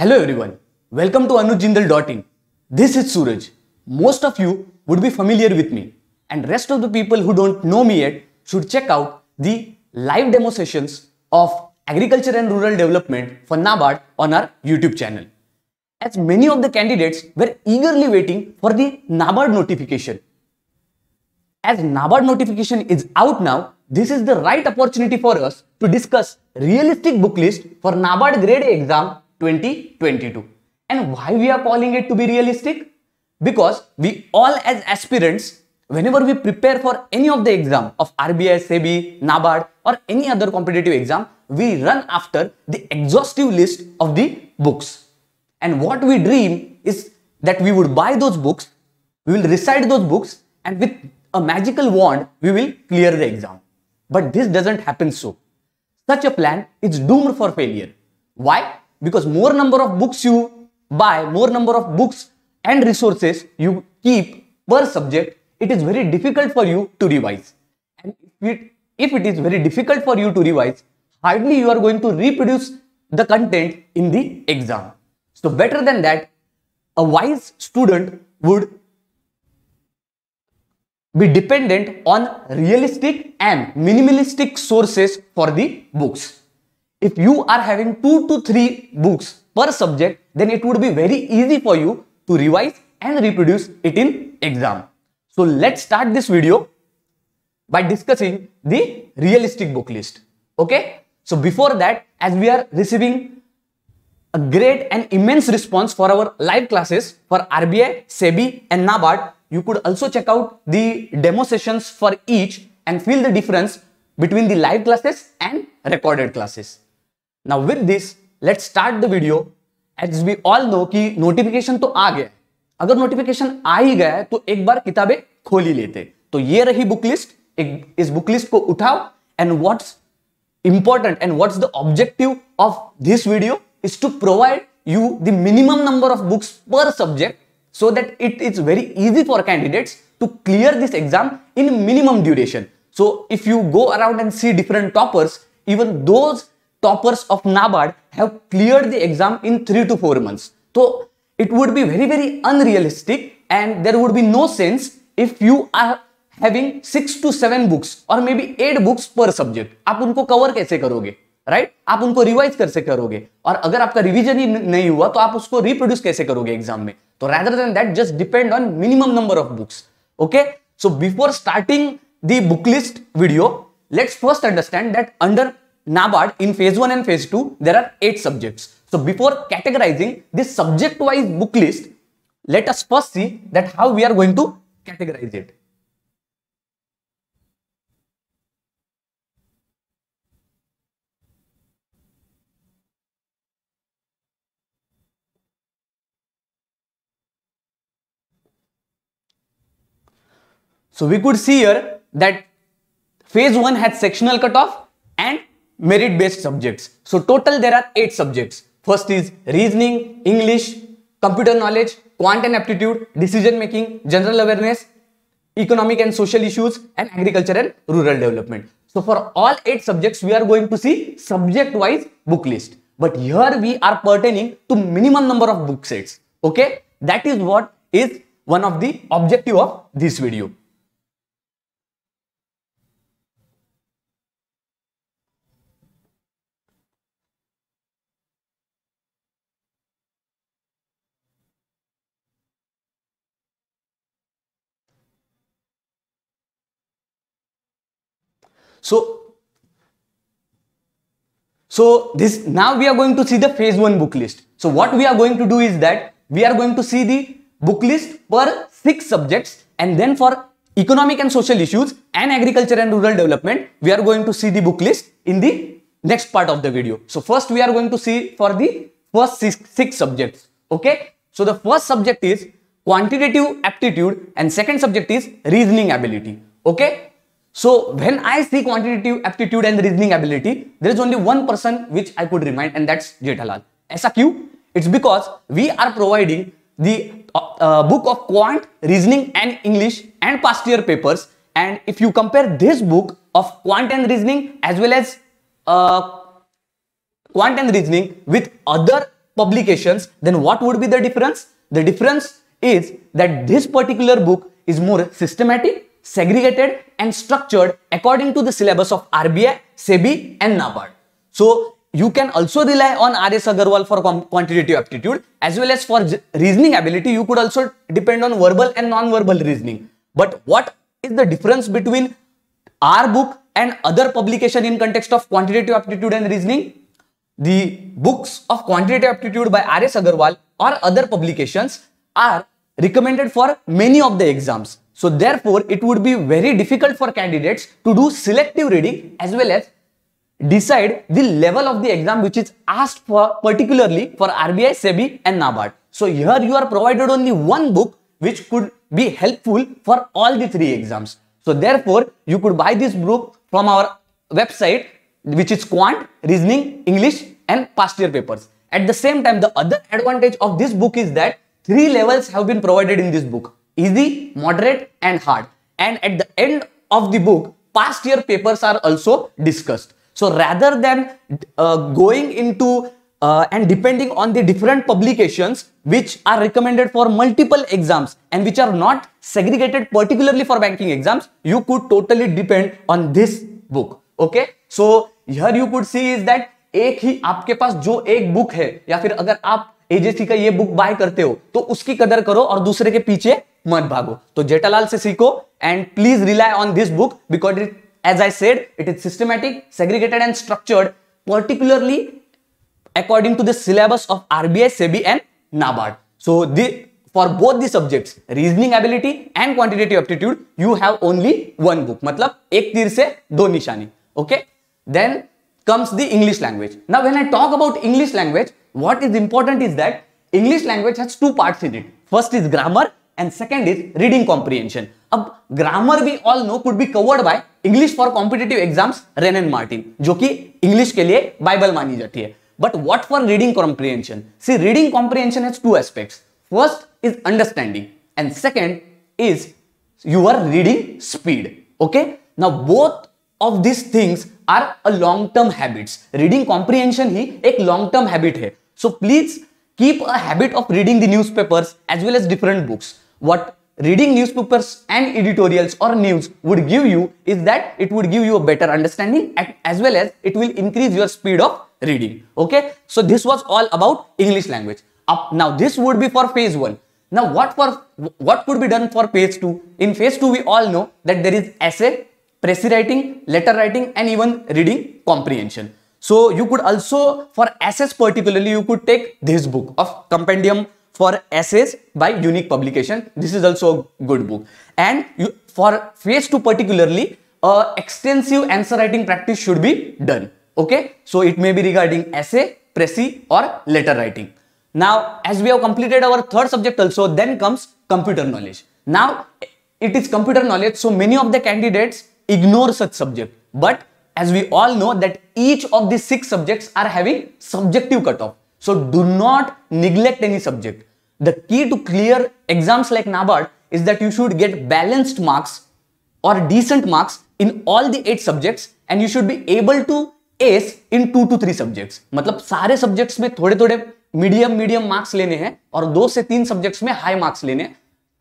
Hello everyone, welcome to anujindal.in. This is Suraj. Most of you would be familiar with me and rest of the people who don't know me yet should check out the live demo sessions of Agriculture and Rural Development for NABARD on our YouTube channel. As many of the candidates were eagerly waiting for the NABARD notification. As NABARD notification is out now, this is the right opportunity for us to discuss realistic book list for NABARD grade A exam 2022. And why we are calling it to be realistic? Because we all as aspirants, whenever we prepare for any of the exam of RBI, SEBI, NABARD or any other competitive exam, we run after the exhaustive list of the books. And what we dream is that we would buy those books, we will recite those books and with a magical wand, we will clear the exam. But this doesn't happen so. Such a plan is doomed for failure. Why? because more number of books you buy, more number of books and resources you keep per subject, it is very difficult for you to revise. And if it, if it is very difficult for you to revise, hardly you are going to reproduce the content in the exam. So better than that, a wise student would be dependent on realistic and minimalistic sources for the books. If you are having two to three books per subject, then it would be very easy for you to revise and reproduce it in exam. So let's start this video by discussing the realistic book list. Okay. So before that, as we are receiving a great and immense response for our live classes for RBI, SEBI and NABARD, you could also check out the demo sessions for each and feel the difference between the live classes and recorded classes. Now with this let start the video as we all know की notification तो आ गया अगर notification आ ही गया तो एक बार किताबें खोली लेते तो ये रही बुक लिस्ट एक इस बुक लिस्ट को उठाओ and what's important and what's the objective of this video is to provide you the minimum number of books per subject so that it is very easy for candidates to clear this exam in minimum duration so if you go around and see different toppers even those toppers of NABARD have cleared the exam in three to four months. So it would be very, very unrealistic and there would be no sense if you are having six to seven books और may be eight books per subject आप उनको cover कैसे करोगे right right? आप उनको revise कैसे करोगे और अगर आपका रिवीजन ही नहीं हुआ तो आप उसको रिप्रोड्यूस कैसे करोगे एग्जाम में तो rather than that just depend on minimum number of books okay so before starting the book list video let's first understand that under NABARD, in phase 1 and phase 2, there are 8 subjects. So before categorizing this subject-wise book list, let us first see that how we are going to categorize it. So we could see here that phase 1 had sectional cutoff and merit based subjects. So total there are 8 subjects. First is reasoning, English, computer knowledge, quant and aptitude, decision making, general awareness, economic and social issues and agriculture and rural development. So for all 8 subjects we are going to see subject wise book list. But here we are pertaining to minimum number of book sets. Okay. That is what is one of the objective of this video. So, so this now we are going to see the phase 1 book list. So what we are going to do is that we are going to see the book list per 6 subjects and then for economic and social issues and agriculture and rural development we are going to see the book list in the next part of the video. So first we are going to see for the first 6, six subjects. Okay. So the first subject is quantitative aptitude and second subject is reasoning ability. Okay. So when I see quantitative aptitude and reasoning ability, there is only one person which I could remind and that's Jethalal. SAQ, it's because we are providing the uh, uh, book of quant, reasoning and English and past year papers. And if you compare this book of quant and reasoning as well as uh, quant and reasoning with other publications, then what would be the difference? The difference is that this particular book is more systematic segregated and structured according to the syllabus of RBI, SEBI and NABARD. So you can also rely on R.S. Agarwal for quantitative aptitude as well as for reasoning ability. You could also depend on verbal and non-verbal reasoning. But what is the difference between our book and other publication in context of quantitative aptitude and reasoning? The books of quantitative aptitude by R.S. Agarwal or other publications are recommended for many of the exams. So therefore, it would be very difficult for candidates to do selective reading as well as decide the level of the exam which is asked for particularly for RBI, SEBI and NABARD. So here you are provided only one book which could be helpful for all the three exams. So therefore, you could buy this book from our website which is Quant, Reasoning, English and Past Year Papers. At the same time, the other advantage of this book is that three levels have been provided in this book. easy, moderate and hard. And at the end of the book, past year papers are also discussed. So rather than uh, going into uh, and depending on the different publications which are recommended for multiple exams and which are not segregated particularly for banking exams, you could totally depend on this book. Okay, so here you could see is that एक ही आपके पास जो एक book है या फिर अगर आप AJC का ये बुक बाय करते हो तो उसकी कदर करो और दूसरे के पीछे मत भागो तो जेठालाल से सीखो and please rely on this book because it as I said it is systematic segregated and structured particularly according to the syllabus of RBI SEBI and NABARD so the for both the subject reasoning ability and quantitative aptitude you have only one book मतलब एक तीर से दो निशानी okay then comes the English language ना when I talk about English language what is important is that English language has two part in it first is grammar and second is reading comprehension. अब grammar भी all know could be covered by English for competitive exams Wren and Martin जो कि इंग्लिश के लिए bible मानी जाती है but what for reading comprehension see reading comprehension has two aspects first is understanding and second is your reading speed okay now both of these things are a long term habits reading comprehension ही एक long term habit है so please keep a habit of reading the newspapers as well as different books what reading newspapers and editorials or news would give you is that it would give you a better understanding as well as it will increase your speed of reading. Okay. So this was all about English language. Up now this would be for phase one. Now what for what could be done for phase two? In phase two we all know that there is essay, precis writing, letter writing and even reading comprehension. So you could also for essays particularly you could take this book of compendium for essays by unique publication. This is also a good book. And you, for phase 2 particularly, uh, extensive answer writing practice should be done. Okay, so it may be regarding essay, pressy or letter writing. Now, as we have completed our third subject also, then comes computer knowledge. Now, it is computer knowledge, so many of the candidates ignore such subject. But as we all know that each of the six subjects are having subjective cutoff. So do not neglect any subject. the key to clear exams like NABARD is that you should get balanced marks or decent marks in all the eight subjects and you should be able to ace in two two three subjects मतलब सारे subjects में थोड़े थोड़े medium medium marks लेने हैं और दो से तीन सब्जेक्ट्स में हाई मार्क्स लेने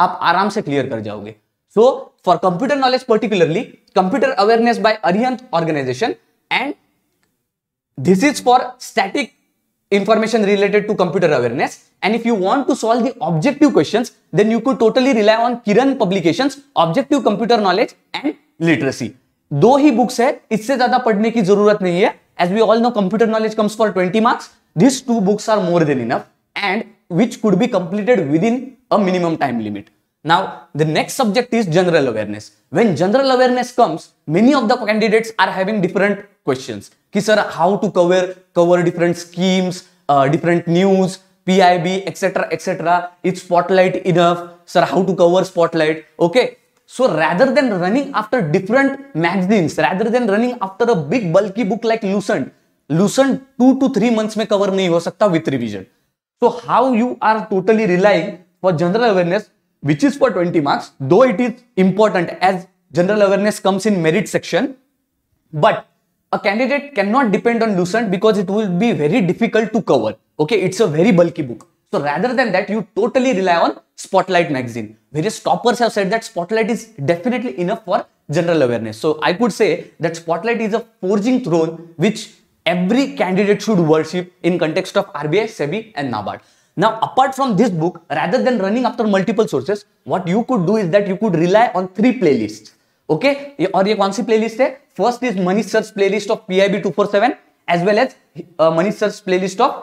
आप आराम से क्लियर कर जाओगे so for computer knowledge particularly computer awareness by Arihant organisation and this is for static information related to computer awareness. And if you want to solve the objective questions, then you could totally rely on Kiran publications, Objective Computer Knowledge and Literacy. do hi books hai isse zyada padhne ki zarurat nahi hai as we all know computer knowledge comes for 20 marks these two books are more than enough and which could be completed within a minimum time limit Now, the next subject is general awareness. When general awareness comes, many of the candidates are having different questions. Ki sir, how to cover, cover different schemes, uh, different news, PIB, etc, etc. Is spotlight enough? Sir, how to cover spotlight? Okay. So rather than running after different magazines, rather than running after a big bulky book like Lucent, Lucent two to three months may cover नहीं हो सकता with revision. So how you are totally relying for general awareness which is for 20 marks, though it is important as general awareness comes in merit section. But a candidate cannot depend on Lucent because it will be very difficult to cover. Okay, it's a very bulky book. So rather than that, you totally rely on Spotlight magazine. Various toppers have said that Spotlight is definitely enough for general awareness. So I could say that Spotlight is a forging throne which every candidate should worship in context of RBI, SEBI and NABARD. Now, apart from this book, rather than running after multiple sources, what you could do is that you could rely on three playlists. Okay okay? और ये कौन सी playlist है first is Manish search playlist of PIB 247 as well as Manish search playlist of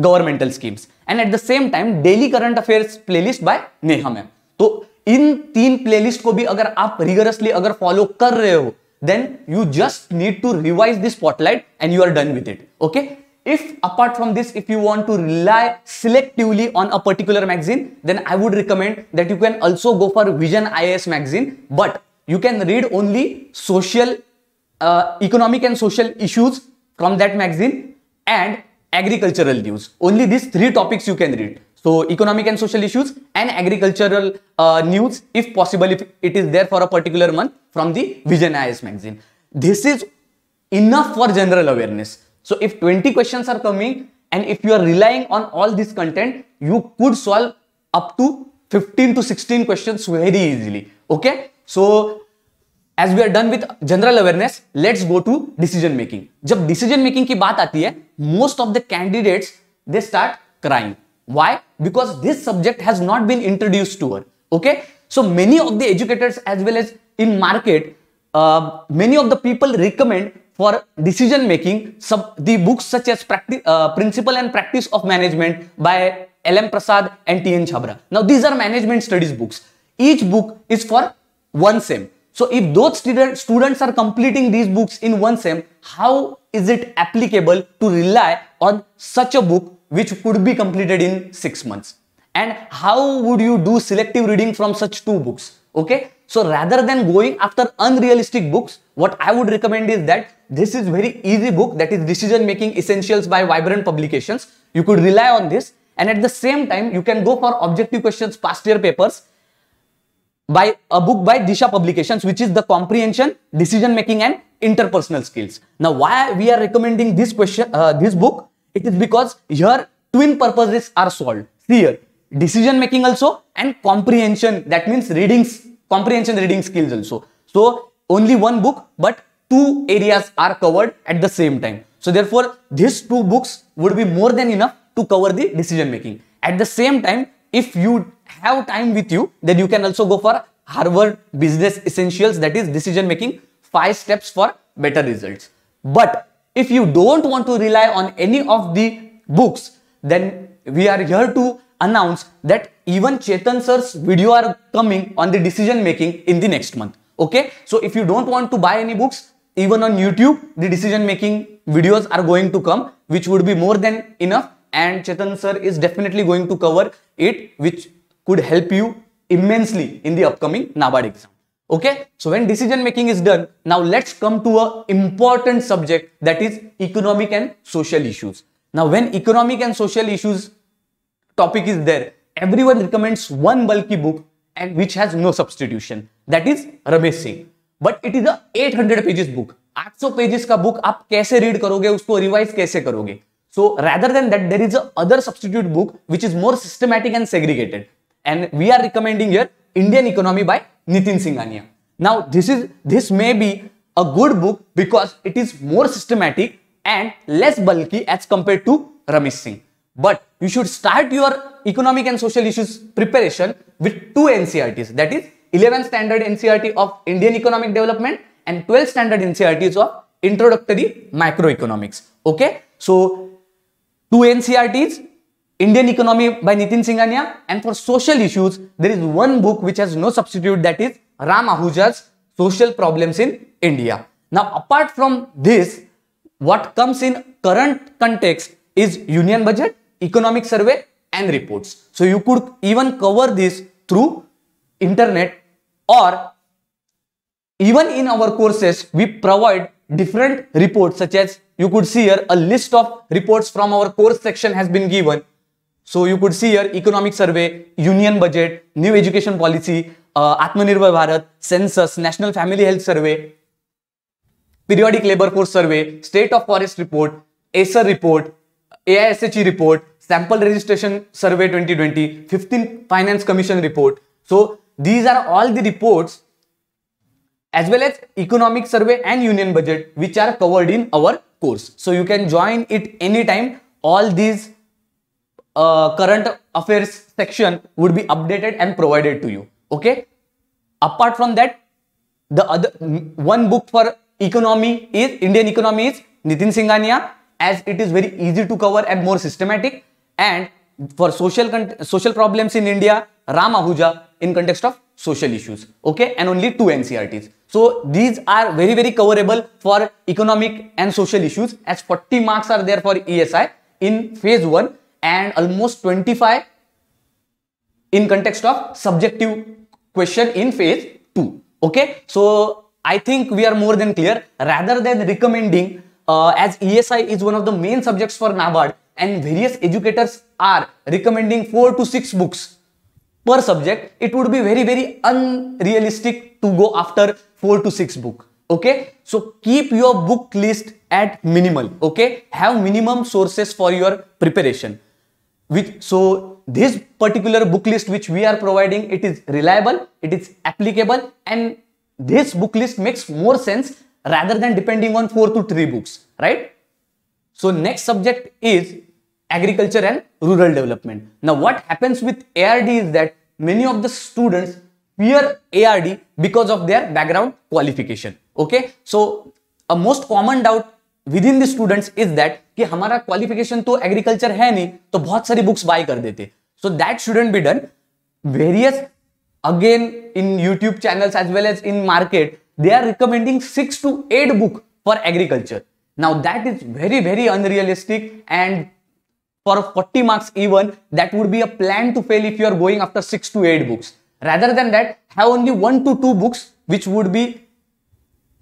governmental schemes and at the same time daily current affairs playlist by Neha ma'am तो इन तीन playlist को भी अगर आप रिगरसली अगर फॉलो कर रहे हो then you just need to revise this spotlight and you are done with it okay If apart from this, if you want to rely selectively on a particular magazine, then I would recommend that you can also go for Vision IAS magazine, but you can read only social, uh, economic and social issues from that magazine and agricultural news. Only these three topics you can read. So economic and social issues and agricultural uh, news if possible if it is there for a particular month from the Vision IS magazine. This is enough for general awareness. So if 20 questions are coming and if you are relying on all this content, you could solve up to 15 to 16 questions very easily. Okay. So as we are done with general awareness, let's go to decision making. When decision making ki baat aati most of the candidates, they start crying. Why? Because this subject has not been introduced to her. Okay. So many of the educators as well as in market, uh, many of the people recommend for decision making, sub, the books such as practice, uh, Principle and Practice of Management by L.M. Prasad and T.N. Chhabra. Now, these are management studies books. Each book is for one sem. So, if those student, students are completing these books in one sem, how is it applicable to rely on such a book which could be completed in six months? And how would you do selective reading from such two books? Okay, so rather than going after unrealistic books, what I would recommend is that this is very easy book that is Decision Making Essentials by Vibrant Publications. You could rely on this and at the same time you can go for objective questions past year papers by a book by Disha Publications which is the Comprehension, Decision Making and Interpersonal Skills. Now why we are recommending this question, uh, this book? It is because here twin purposes are solved. See here, decision making also and comprehension that means readings, comprehension reading skills also. So only one book, but two areas are covered at the same time. So therefore, these two books would be more than enough to cover the decision making. At the same time, if you have time with you, then you can also go for Harvard Business Essentials, that is decision making, five steps for better results. But if you don't want to rely on any of the books, then we are here to announce that even Chetan sir's video are coming on the decision making in the next month okay so if you don't want to buy any books even on youtube the decision making videos are going to come which would be more than enough and chetan sir is definitely going to cover it which could help you immensely in the upcoming nabard exam okay so when decision making is done now let's come to a important subject that is economic and social issues now when economic and social issues topic is there everyone recommends one bulky book and which has no substitution. That is Ramesh Singh. But it is a 800 pages book. 800 pages ka book, aap kaise read karoge, usko revise kaise karoge. So rather than that, there is a other substitute book which is more systematic and segregated. And we are recommending here Indian Economy by Nitin Singhania. Now this is this may be a good book because it is more systematic and less bulky as compared to Ramesh Singh. But you should start your economic and social issues preparation with two NCRTs that is 11th standard NCRT of Indian economic development and 12th standard NCRTs of introductory macroeconomics. Okay, so two NCRTs, Indian economy by Nitin Singhania and for social issues there is one book which has no substitute that is Ram Ahuja's social problems in India. Now apart from this what comes in current context is union budget, economic survey and reports. So you could even cover this through internet or even in our courses, we provide different reports such as you could see here a list of reports from our course section has been given. So you could see here economic survey, union budget, new education policy, uh, Atmanirbhar Bharat, census, national family health survey, periodic labor force survey, state of forest report, ACER report, AISHE report, sample registration survey 2020, 15 finance commission report. So these are all the reports as well as economic survey and union budget which are covered in our course. So you can join it anytime. All these uh, current affairs section would be updated and provided to you. Okay. Apart from that, the other one book for economy is Indian economy is Nitin Singhania as it is very easy to cover and more systematic and for social social problems in India, Ram Ahuja in context of social issues. Okay, and only two NCRTs. So these are very very coverable for economic and social issues as 40 marks are there for ESI in phase 1 and almost 25 in context of subjective question in phase 2. Okay, so I think we are more than clear rather than recommending uh, as ESI is one of the main subjects for NABARD and various educators are recommending 4 to 6 books per subject, it would be very, very unrealistic to go after 4 to 6 book. Okay, so keep your book list at minimal. Okay, have minimum sources for your preparation. Which so this particular book list which we are providing, it is reliable, it is applicable, and this book list makes more sense rather than depending on four to three books, right? So next subject is agriculture and rural development. Now what happens with ARD is that many of the students peer ARD because of their background qualification. Okay, so a most common doubt within the students is that कि हमारा qualification तो agriculture है नहीं तो बहुत सारी books buy कर देते so that shouldn't be done various again in YouTube channels as well as in market they are recommending six to eight book for agriculture Now that is very, very unrealistic and for 40 marks even, that would be a plan to fail if you are going after 6 to 8 books. Rather than that, have only 1 to 2 books which would be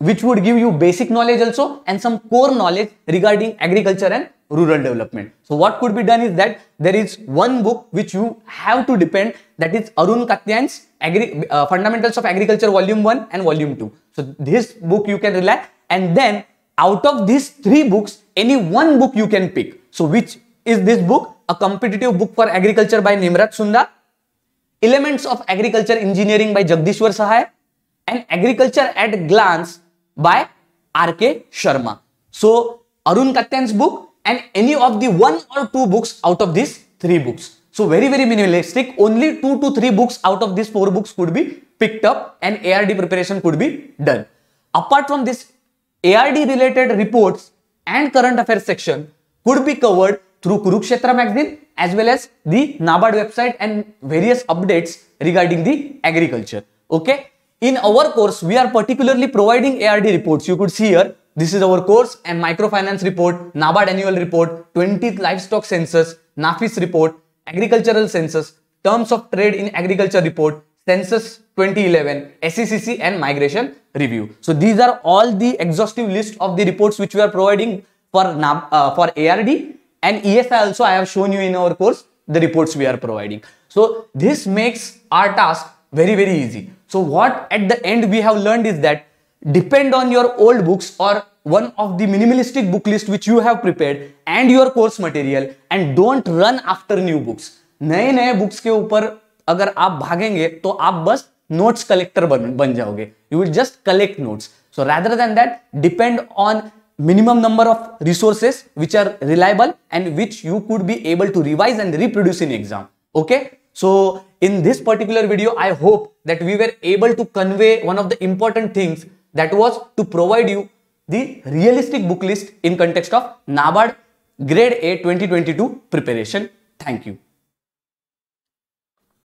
which would give you basic knowledge also and some core knowledge regarding agriculture and rural development. So what could be done is that there is one book which you have to depend that is Arun Katyan's Agri uh, Fundamentals of Agriculture Volume 1 and Volume 2. So this book you can rely and then out of these three books, any one book you can pick. So which is this book? A competitive book for agriculture by Nimrat Sunda, Elements of Agriculture Engineering by Jagdishwar Sahai, and Agriculture at Glance by R.K. Sharma. So Arun Katyan's book and any of the one or two books out of these three books. So very, very minimalistic. Only two to three books out of these four books could be picked up and ARD preparation could be done. Apart from this ARD related reports and current affairs section could be covered through Kurukshetra magazine as well as the Nabad website and various updates regarding the agriculture. Okay. In our course, we are particularly providing ARD reports. You could see here, this is our course and microfinance report, Nabad annual report, 20th livestock census, NAFIS report, agricultural census, terms of trade in agriculture report, census 2011, SECC and migration review. So these are all the exhaustive list of the reports which we are providing for, uh, for ARD and ESI also I have shown you in our course the reports we are providing. So this makes our task very very easy. So what at the end we have learned is that depend on your old books or one of the minimalistic book list which you have prepared and your course material and don't run after new books. नए नए books के ऊपर अगर आप भागेंगे तो आप बस नोट्स कलेक्टर बन, बन जाओगे you will just collect notes so rather than that depend on minimum number of resources which are reliable and which you could be able to revise and reproduce in exam okay so in this particular video I hope that we were able to convey one of the important things that was to provide you the realistic book list in context of NABARD grade A twenty twenty two preparation thank you